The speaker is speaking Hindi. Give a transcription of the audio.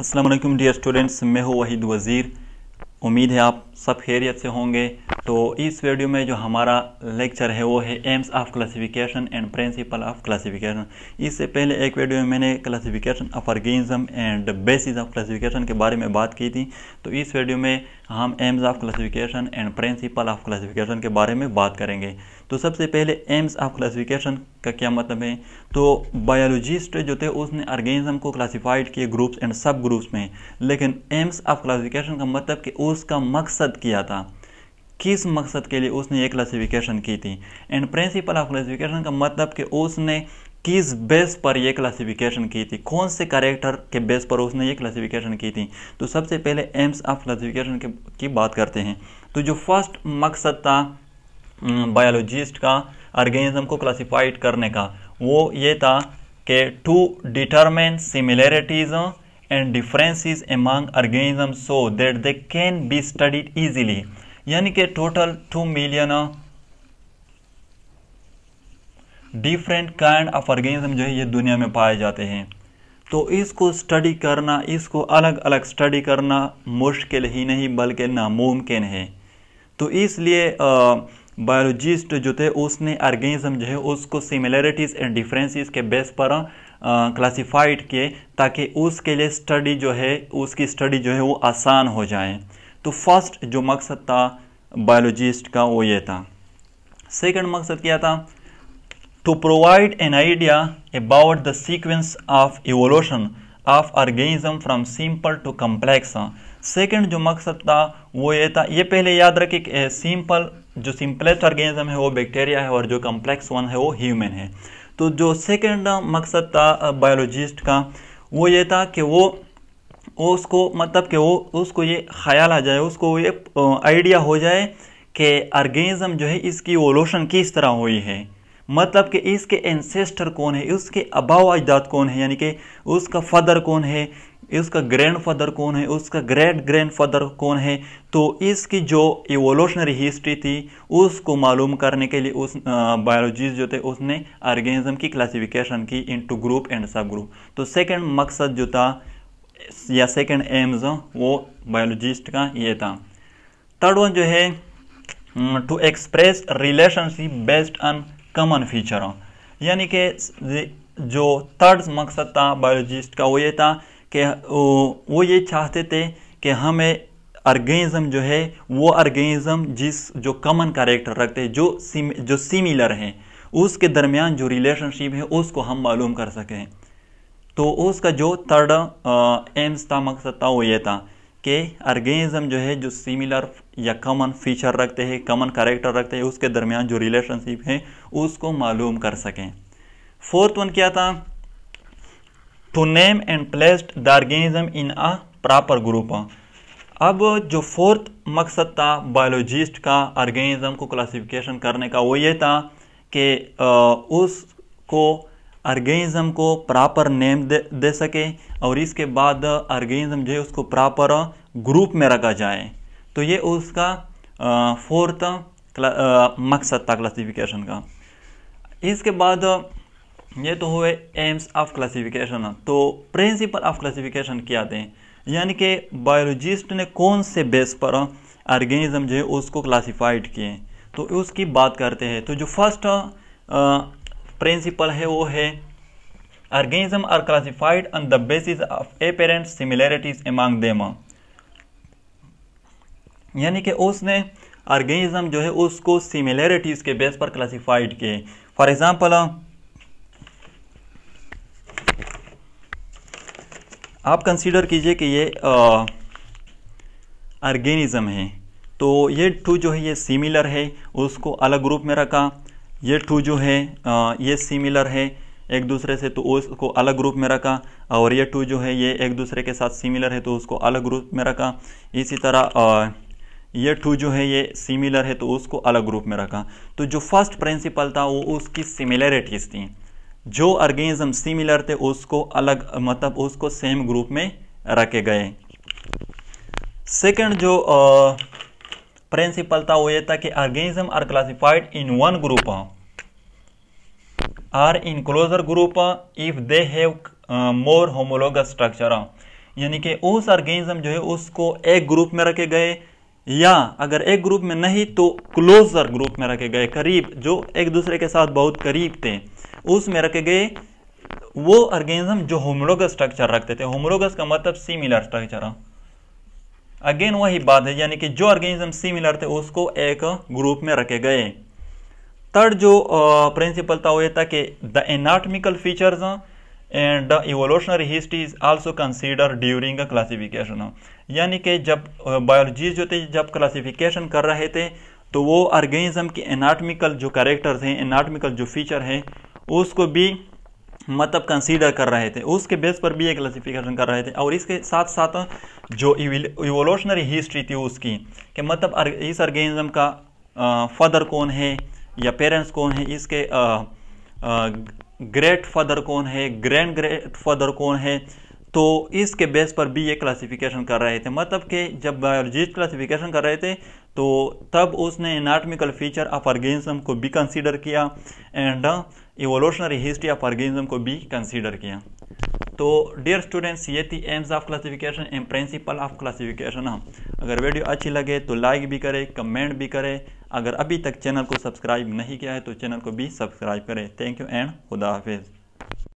असलम डियर स्टूडेंट्स मैं हूँ वहीद वज़ीर उम्मीद है आप सब खैरियत से होंगे तो इस वीडियो में जो हमारा लेक्चर है वो है aims of classification and principle of classification इससे पहले एक वीडियो में मैंने classification of organism and basis of classification के बारे में बात की थी तो इस वीडियो में हम aims of classification and principle of classification के बारे में बात करेंगे तो सबसे पहले एम्स ऑफ क्लासिफिकेशन का क्या मतलब है तो बायोलॉजिस्ट जो थे उसने ऑर्गेनिज्म को क्लासिफाइड किए ग्रुप्स एंड सब ग्रुप्स में लेकिन एम्स ऑफ क्लासिफिकेशन का मतलब कि उसका मकसद किया था किस मकसद के लिए उसने ये क्लासिफिकेशन की थी एंड प्रिंसिपल ऑफ क्लासिफिकेशन का मतलब कि उसने किस बेस पर यह क्लासिफिकेशन की थी कौन से कैरेक्टर के बेस पर उसने ये क्लासिफिकेशन की थी तो सबसे पहले एम्स ऑफ क्लासिफिकेशन की बात करते हैं तो जो फर्स्ट मकसद था बायोलॉजिस्ट का ऑर्गेनिज्म को क्लासिफाइड करने का वो ये था कि to determine similarities and differences among organism so that they can be studied easily यानी कि total two million different kind of organism जो है ये दुनिया में पाए जाते हैं तो इसको स्टडी करना इसको अलग अलग स्टडी करना मुश्किल ही नहीं बल्कि नामुमकिन है तो इसलिए बायोलॉजिस्ट जो थे उसने ऑर्गेनिज्म जो है उसको सिमिलरिटीज़ एंड डिफरेंसेस के बेस पर क्लासिफाइड किए ताकि उसके लिए स्टडी जो है उसकी स्टडी जो है वो आसान हो जाए तो फर्स्ट जो मकसद था बायोलॉजिस्ट का वो ये था सेकंड मकसद क्या था to provide an idea about the sequence of evolution of organism from simple to complex second जो मकसद था वो ये था ये पहले याद रखे कि सिंपल जो सिंपलेस्ट ऑर्गेनिज्म है वो बैक्टीरिया है और जो कम्प्लेक्स वन है वो ह्यूमन है तो जो सेकंड मकसद था बायोलॉजिस्ट का वो ये था कि वो उसको मतलब कि वो उसको ये ख्याल आ जाए उसको ये आइडिया हो जाए कि आर्गेनिज़म जो है इसकी ओलोशन किस तरह हुई है मतलब कि इसके एंसेस्टर कौन है उसके अबाव अजदाद कौन है यानी कि उसका फादर कौन है इसका ग्रैंड फादर कौन है उसका ग्रेट ग्रैंड फादर कौन है तो इसकी जो इवोल्यूशनरी हिस्ट्री थी उसको मालूम करने के लिए उस बायोलॉजिस्ट जो थे उसने ऑर्गेनिज्म की क्लासिफिकेशन की into group and subgroup तो सेकंड मकसद जो था या सेकंड एम जो वो बायोलॉजिस्ट का ये था थर्ड वन जो है to express relationship based on common feature यानी कि जो थर्ड मकसद था बायोलॉजिस्ट का वो ये था कि वो ये चाहते थे कि हमें ऑर्गेनिज्म जो है वो ऑर्गेनिज्म जिस जो कॉमन कैरेक्टर रखते हैं जो सिम जो सिमिलर हैं उसके दरमियान जो रिलेशनशिप है उसको हम मालूम कर सकें तो उसका जो थर्ड एम्स था मकसद था वो ये था कि ऑर्गेनिज्म जो है जो सिमिलर या कॉमन फीचर रखते हैं कॉमन करेक्टर रखते हैं उसके दरमियान जो रिलेशनशिप है उसको मालूम कर सकें फोर्थ वन क्या था to name and placed the organism in a proper group अब जो फोर्थ मकसद था बायोलॉजिस्ट का ऑर्गेनिज्म को क्लासिफिकेशन करने का वो ये था कि उसको ऑर्गेनिज्म को प्रॉपर नेम दे, दे सके और इसके बाद ऑर्गेनिज्म जो है उसको प्रॉपर ग्रुप में रखा जाए तो ये उसका फोर्थ मकसद था क्लासिफिकेशन का इसके बाद ये तो हुए एम्स ऑफ क्लासिफिकेशन तो प्रिंसिपल ऑफ क्लासिफिकेशन क्या दें यानी कि बायोलॉजिस्ट ने कौन से बेस पर ऑर्गेनिज्म जो है उसको क्लासिफाइड किए तो उसकी बात करते हैं तो जो फर्स्ट प्रिंसिपल है वो है organism are classified on the basis of apparent similarities among them यानी कि उसने ऑर्गेनिज्म जो है उसको सिमिलैरिटीज के बेस पर क्लासिफाइड किए फॉर एग्जांपल आप कंसीडर कीजिए कि ये ऑर्गेनिज्म है तो ये टू जो है ये सिमिलर है उसको अलग ग्रुप में रखा ये टू जो है ये सिमिलर है एक दूसरे से तो उसको अलग ग्रुप में रखा और ये टू जो है ये एक दूसरे के साथ सिमिलर है तो उसको अलग ग्रुप में रखा इसी तरह ये टू जो है ये सिमिलर है तो उसको अलग ग्रुप में रखा तो जो फर्स्ट प्रिंसिपल था वो उसकी सिमिलरिटीज़ थी जो ऑर्गेनिज्म सिमिलर थे उसको अलग मतलब उसको सेम ग्रुप में रखे गए सेकंड जो आ, प्रिंसिपल था वो ये था कि organism are classified in one group or in closer group if they have more homologue structure यानी कि उस ऑर्गेनिज्म जो है उसको एक ग्रुप में रखे गए या अगर एक ग्रुप में नहीं तो क्लोजर ग्रुप में रखे गए करीब जो एक दूसरे के साथ बहुत करीब थे उसमें रखे गए वो ऑर्गेनिज्म जो होमोलोग स्ट्रक्चर रखते थे होमोलोगस का मतलब सिमिलर स्ट्रक्चर अगेन वही बात है यानी कि जो ऑर्गेनिज्म सिमिलर थे उसको एक ग्रुप में रखे गए थर्ड जो प्रिंसिपल था वो ये था कि the anatomical features and the evolutionary history is also consider during a classification यानी कि जब बायोलॉजी जो थे जब क्लासिफिकेशन कर रहे थे तो वो ऑर्गेनिज्म के एनाटमिकल जो करेक्टर्स हैं एनाटमिकल जो फीचर हैं उसको भी मतलब कंसीडर कर रहे थे उसके बेस पर भी ये क्लासिफिकेशन कर रहे थे और इसके साथ साथ जो इवोल्यूशनरी हिस्ट्री थी उसकी कि मतलब इस ऑर्गेनिज्म का फादर कौन है या पेरेंट्स कौन है इसके ग्रेट फादर कौन है ग्रैंड ग्रेट फादर कौन है तो इसके बेस पर भी ये क्लासिफिकेशन कर रहे थे मतलब कि जब बायोलॉजिस्ट क्लासिफिकेशन कर रहे थे तो तब उसने एनाटमिकल फीचर ऑफ ऑर्गेनिज्म को भी कंसीडर किया and evolutionary history of organism को भी कंसीडर किया तो डियर स्टूडेंट्स ये थी aims of classification and principle of classification हम अगर वीडियो अच्छी लगे तो लाइक भी करें कमेंट भी करें अगर अभी तक चैनल को सब्सक्राइब नहीं किया है तो चैनल को भी सब्सक्राइब करें थैंक यू एंड खुदा हाफिज़